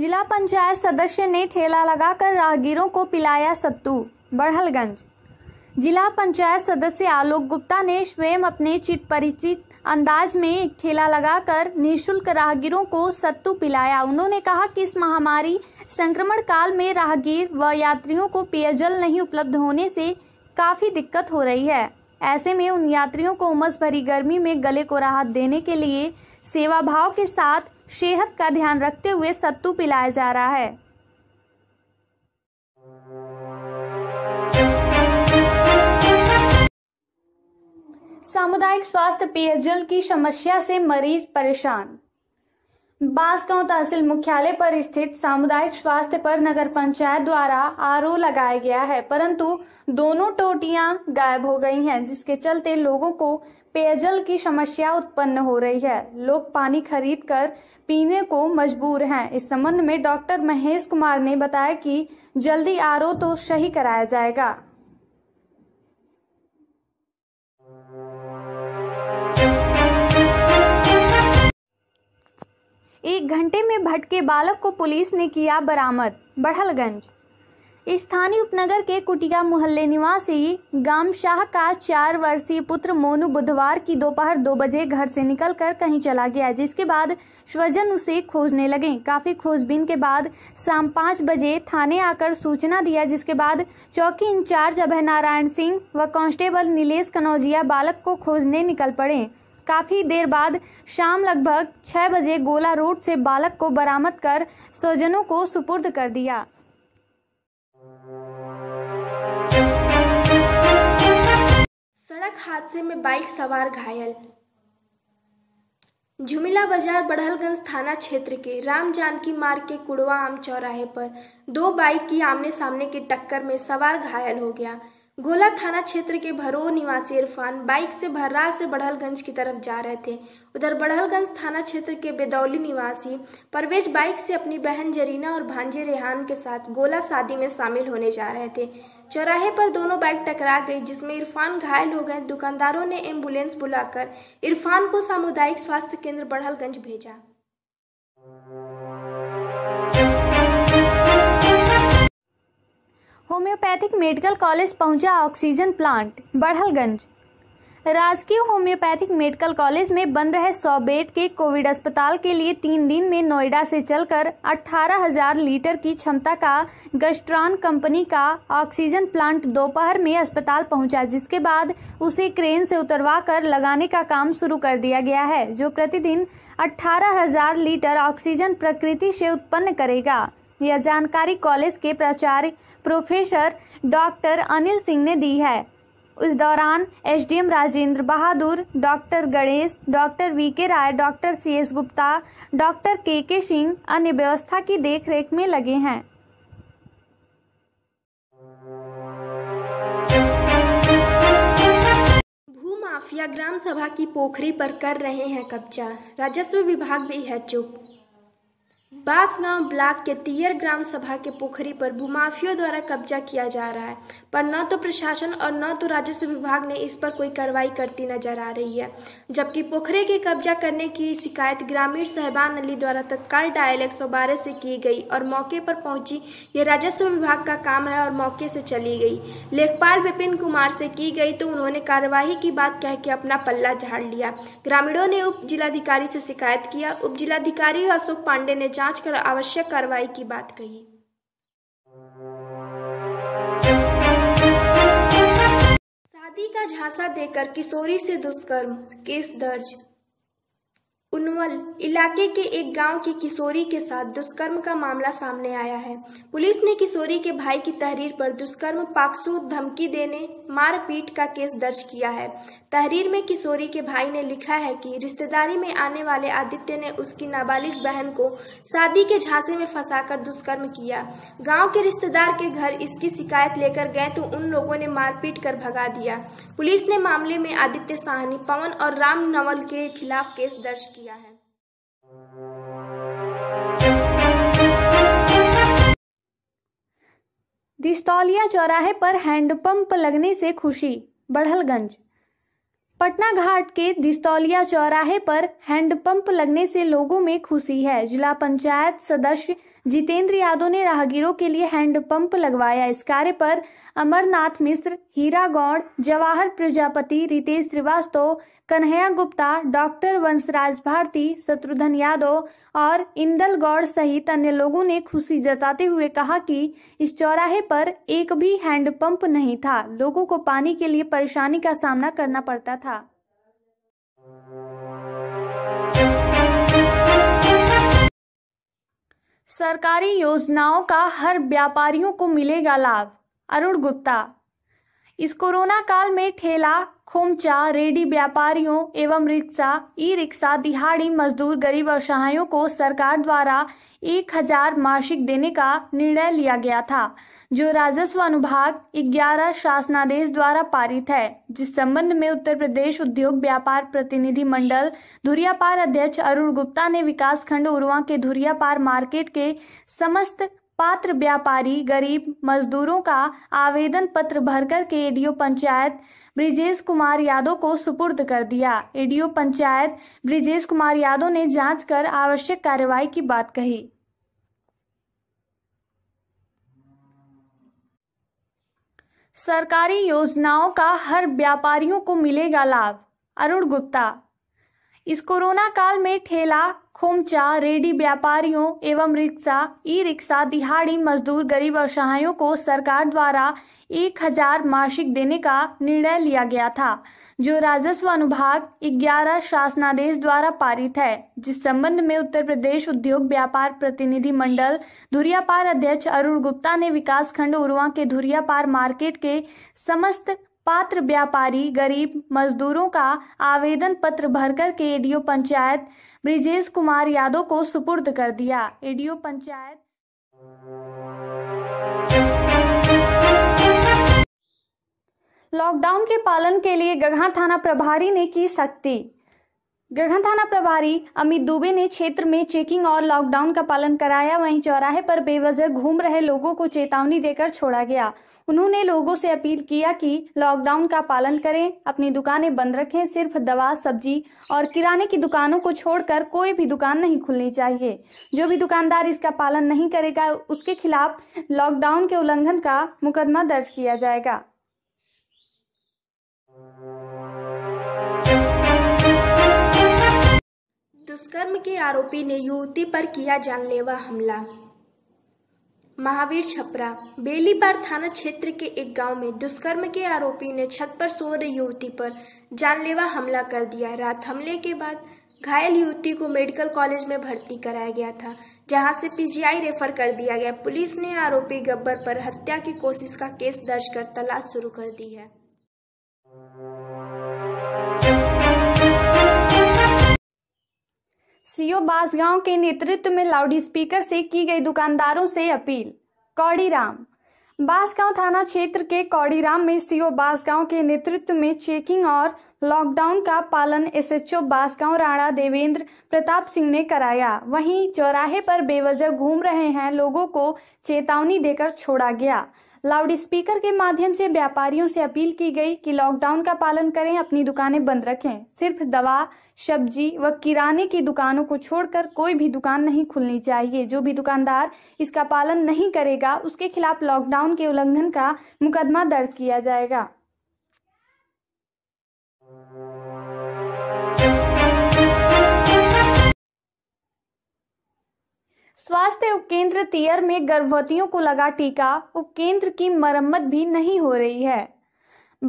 जिला पंचायत सदस्य ने ठेला लगाकर राहगीरों को पिलाया सत्तू बढ़लगंज जिला पंचायत सदस्य आलोक गुप्ता ने स्वयं अपने चित परिचित अंदाज में एक ठेला लगाकर निशुल्क राहगीरों को सत्तू पिलाया उन्होंने कहा कि इस महामारी संक्रमण काल में राहगीर व यात्रियों को पेयजल नहीं उपलब्ध होने से काफ़ी दिक्कत हो रही है ऐसे में उन यात्रियों को उमस भरी गर्मी में गले को राहत देने के लिए सेवा भाव के साथ सेहत का ध्यान रखते हुए सत्तू पिलाया जा रहा है सामुदायिक स्वास्थ्य पेयजल की समस्या से मरीज परेशान बांसगांव तहसील मुख्यालय पर स्थित सामुदायिक स्वास्थ्य पर नगर पंचायत द्वारा आर लगाया गया है परंतु दोनों टोटियां गायब हो गई हैं जिसके चलते लोगों को पेयजल की समस्या उत्पन्न हो रही है लोग पानी खरीद कर पीने को मजबूर हैं इस संबंध में डॉक्टर महेश कुमार ने बताया कि जल्दी आर तो सही कराया जाएगा एक घंटे में भटके बालक को पुलिस ने किया बरामद बढ़लगंज स्थानीय उपनगर के कुटिया मोहल्ले निवासी गाम शाह का चार वर्षीय पुत्र मोनू बुधवार की दोपहर दो बजे घर से निकलकर कहीं चला गया जिसके बाद स्वजन उसे खोजने लगे काफी खोजबीन के बाद शाम पाँच बजे थाने आकर सूचना दिया जिसके बाद चौकी इंचार्ज अभय नारायण सिंह व कांस्टेबल नीलेष कनौजिया बालक को खोजने निकल पड़े काफ़ी देर बाद शाम लगभग छह बजे गोला रोड से बालक को बरामद कर स्वजनों को सुपुर्द कर दिया सड़क हादसे में बाइक सवार घायल झुमिला बाजार बढ़लगंज थाना क्षेत्र के राम जानकी मार्ग के कुड़वा आम चौराहे पर दो बाइक की आमने सामने की टक्कर में सवार घायल हो गया गोला थाना क्षेत्र के भरो निवासी इरफान बाइक से भर्रा से बढ़हलगंज की तरफ जा रहे थे उधर बढ़हलगंज थाना क्षेत्र के बेदौली निवासी परवेज बाइक से अपनी बहन जरीना और भांजे रेहान के साथ गोला शादी में शामिल होने जा रहे थे चौराहे पर दोनों बाइक टकरा गई जिसमें इरफान घायल हो गए दुकानदारों ने एम्बुलेंस बुलाकर इरफान को सामुदायिक स्वास्थ्य केंद्र बढ़हलगंज भेजा होम्योपैथिक मेडिकल कॉलेज पहुंचा ऑक्सीजन प्लांट बढ़लगंज राजकीय होम्योपैथिक मेडिकल कॉलेज में बन रहे सौ बेड के कोविड अस्पताल के लिए तीन दिन में नोएडा से चलकर 18,000 लीटर की क्षमता का गस्ट्रॉन कंपनी का ऑक्सीजन प्लांट दोपहर में अस्पताल पहुंचा जिसके बाद उसे क्रेन से उतरवा कर लगाने का काम शुरू कर दिया गया है जो प्रतिदिन 18,000 लीटर ऑक्सीजन प्रकृति से उत्पन्न करेगा यह जानकारी कॉलेज के प्राचार्य प्रोफेसर डॉक्टर अनिल सिंह ने दी है उस दौरान SDM Rajendra Bahadur doctor Ganesh doctor V K Rai doctor C S Gupta doctor K K Singh अन्य व्यवस्था की देखरेख में लगे हैं माफिया ग्राम सभा की पोखरी पर कर रहे हैं कब्जा राजस्व विभाग भी है चुप बासगांव ब्लॉक के तियर ग्राम सभा के पोखरी पर भूमाफियों द्वारा कब्जा किया जा रहा है पर न तो प्रशासन और न तो राजस्व विभाग ने इस पर कोई कार्रवाई करती नजर आ रही है जबकि पोखरे के कब्जा करने की शिकायत ग्रामीण सहबान अली द्वारा तत्काल डायल एक से की गई और मौके पर पहुंची यह राजस्व विभाग का काम है और मौके से चली गई लेखपाल विपिन कुमार से की गई तो उन्होंने कार्यवाही की बात कह के अपना पल्ला झाड़ लिया ग्रामीणों ने उप जिलाधिकारी से शिकायत किया उप जिलाधिकारी अशोक पांडे ने जांच कर आवश्यक कार्रवाई की बात कही शादी का झांसा देकर किशोरी से दुष्कर्म केस दर्ज उन्वल इलाके के एक गांव की किशोरी के साथ दुष्कर्म का मामला सामने आया है पुलिस ने किशोरी के भाई की तहरीर पर दुष्कर्म पाकसू धमकी देने मारपीट का केस दर्ज किया है तहरीर में किशोरी के भाई ने लिखा है कि रिश्तेदारी में आने वाले आदित्य ने उसकी नाबालिग बहन को शादी के झांसे में फंसाकर दुष्कर्म किया गांव के रिश्तेदार के घर इसकी शिकायत लेकर गए तो उन लोगों ने मारपीट कर भगा दिया पुलिस ने मामले में आदित्य साहनी पवन और राम नवल के खिलाफ केस दर्ज किया है दिस्तौलिया चौराहे पर हैंडपंप लगने से खुशी बढ़लगंज पटना घाट के दिस्तौलिया चौराहे पर हैंडपंप लगने से लोगों में खुशी है जिला पंचायत सदस्य जितेंद्र यादव ने राहगीरों के लिए हैंडपंप लगवाया इस कार्य पर अमरनाथ मिश्र हीरा गौड़ जवाहर प्रजापति रितेश श्रीवास्तव कन्हैया गुप्ता डॉक्टर वंशराज भारती शत्रुघ्न यादव और इंदल गौड़ सहित अन्य लोगों ने खुशी जताते हुए कहा कि इस चौराहे पर एक भी हैंडपंप नहीं था लोगों को पानी के लिए परेशानी का सामना करना पड़ता था सरकारी योजनाओं का हर व्यापारियों को मिलेगा लाभ अरुण गुप्ता इस कोरोना काल में ठेला खोमचा रेडी व्यापारियों एवं रिक्शा ई रिक्शा दिहाड़ी मजदूर गरीब असहायों को सरकार द्वारा एक हजार मासिक देने का निर्णय लिया गया था जो राजस्व अनुभाग 11 शासनादेश द्वारा पारित है जिस संबंध में उत्तर प्रदेश उद्योग व्यापार प्रतिनिधि मंडल धुरियापार अध्यक्ष अरुण गुप्ता ने विकास खंड उर्वा के धुरियापार मार्केट के समस्त पात्र व्यापारी गरीब मजदूरों का आवेदन पत्र भरकर के एडीओ पंचायत ब्रिजेश कुमार यादव को सुपुर्द कर दिया एडीओ पंचायत ब्रिजेश कुमार यादव ने जांच कर आवश्यक कार्रवाई की बात कही सरकारी योजनाओं का हर व्यापारियों को मिलेगा लाभ अरुण गुप्ता इस कोरोना काल में ठेला खुमचा रेडी व्यापारियों एवं रिक्शा ई रिक्शा दिहाड़ी मजदूर गरीब असहायों को सरकार द्वारा एक हजार मासिक देने का निर्णय लिया गया था जो राजस्व अनुभाग 11 शासनादेश द्वारा पारित है जिस संबंध में उत्तर प्रदेश उद्योग व्यापार प्रतिनिधि मंडल धुरियापार अध्यक्ष अरुण गुप्ता ने विकास खंड उर्वा के धुरियापार मार्केट के समस्त पात्र व्यापारी गरीब मजदूरों का आवेदन पत्र भरकर के एडीओ पंचायत ब्रिजेश कुमार यादव को सुपुर्द कर दिया एडीओ पंचायत लॉकडाउन के पालन के लिए गगहा थाना प्रभारी ने की सख्ती गगन थाना प्रभारी अमित दुबे ने क्षेत्र में चेकिंग और लॉकडाउन का पालन कराया वहीं चौराहे पर बेवजह घूम रहे लोगों को चेतावनी देकर छोड़ा गया उन्होंने लोगों से अपील किया कि लॉकडाउन का पालन करें अपनी दुकानें बंद रखें सिर्फ दवा सब्जी और किराने की दुकानों को छोड़कर कोई भी दुकान नहीं खुलनी चाहिए जो भी दुकानदार इसका पालन नहीं करेगा उसके खिलाफ लॉकडाउन के उल्लंघन का मुकदमा दर्ज किया जाएगा दुष्कर्म के आरोपी ने युवती पर किया जानलेवा हमला महावीर छपरा बेलीपार थाना क्षेत्र के एक गांव में दुष्कर्म के आरोपी ने छत पर सो रही युवती पर जानलेवा हमला कर दिया रात हमले के बाद घायल युवती को मेडिकल कॉलेज में भर्ती कराया गया था जहां से पीजीआई रेफर कर दिया गया पुलिस ने आरोपी गब्बर पर हत्या की कोशिश का केस दर्ज कर तलाश शुरू कर दी है सीओ बासगांव के नेतृत्व में लाउड स्पीकर से की गई दुकानदारों से अपील कौड़ीराम बासगांव थाना क्षेत्र के कौड़ीराम में सीओ बासगांव के नेतृत्व में चेकिंग और लॉकडाउन का पालन एसएचओ बासगांव राणा देवेंद्र प्रताप सिंह ने कराया वहीं चौराहे पर बेवजह घूम रहे हैं लोगों को चेतावनी देकर छोड़ा गया लाउड स्पीकर के माध्यम से व्यापारियों से अपील की गई कि लॉकडाउन का पालन करें अपनी दुकानें बंद रखें सिर्फ दवा सब्जी व किराने की दुकानों को छोड़कर कोई भी दुकान नहीं खुलनी चाहिए जो भी दुकानदार इसका पालन नहीं करेगा उसके खिलाफ लॉकडाउन के उल्लंघन का मुकदमा दर्ज किया जाएगा स्वास्थ्य उपकेंद्र तियर में गर्भवतियों को लगा टीका उपकेंद्र की मरम्मत भी नहीं हो रही है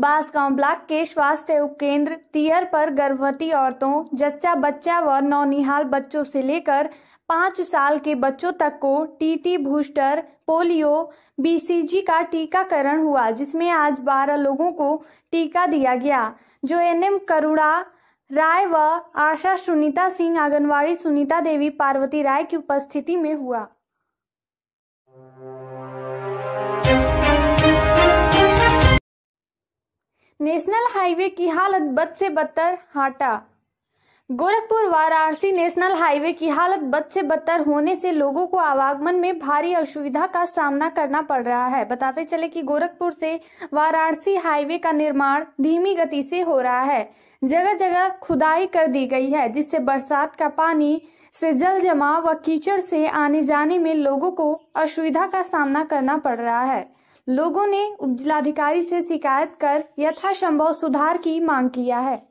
बांसगांव ब्लॉक के स्वास्थ्य उपकेंद्र तियर पर गर्भवती औरतों जच्चा बच्चा व नौनिहाल बच्चों से लेकर पाँच साल के बच्चों तक को टीटी बूस्टर पोलियो बीसीजी का टीकाकरण हुआ जिसमें आज बारह लोगों को टीका दिया गया जो एनएम करुणा राय व आशा सुनीता सिंह आंगनवाड़ी सुनीता देवी पार्वती राय की उपस्थिति में हुआ नेशनल हाईवे की हालत बद से बदतर हाटा गोरखपुर वाराणसी नेशनल हाईवे की हालत बद से बदतर होने से लोगों को आवागमन में भारी असुविधा का सामना करना पड़ रहा है बताते चले कि गोरखपुर से वाराणसी हाईवे का निर्माण धीमी गति से हो रहा है जगह जगह खुदाई कर दी गई है जिससे बरसात का पानी से जल जमा व कीचड़ से आने जाने में लोगों को असुविधा का सामना करना पड़ रहा है लोगों ने उपजिलाधिकारी से शिकायत कर यथासंभव सुधार की मांग किया है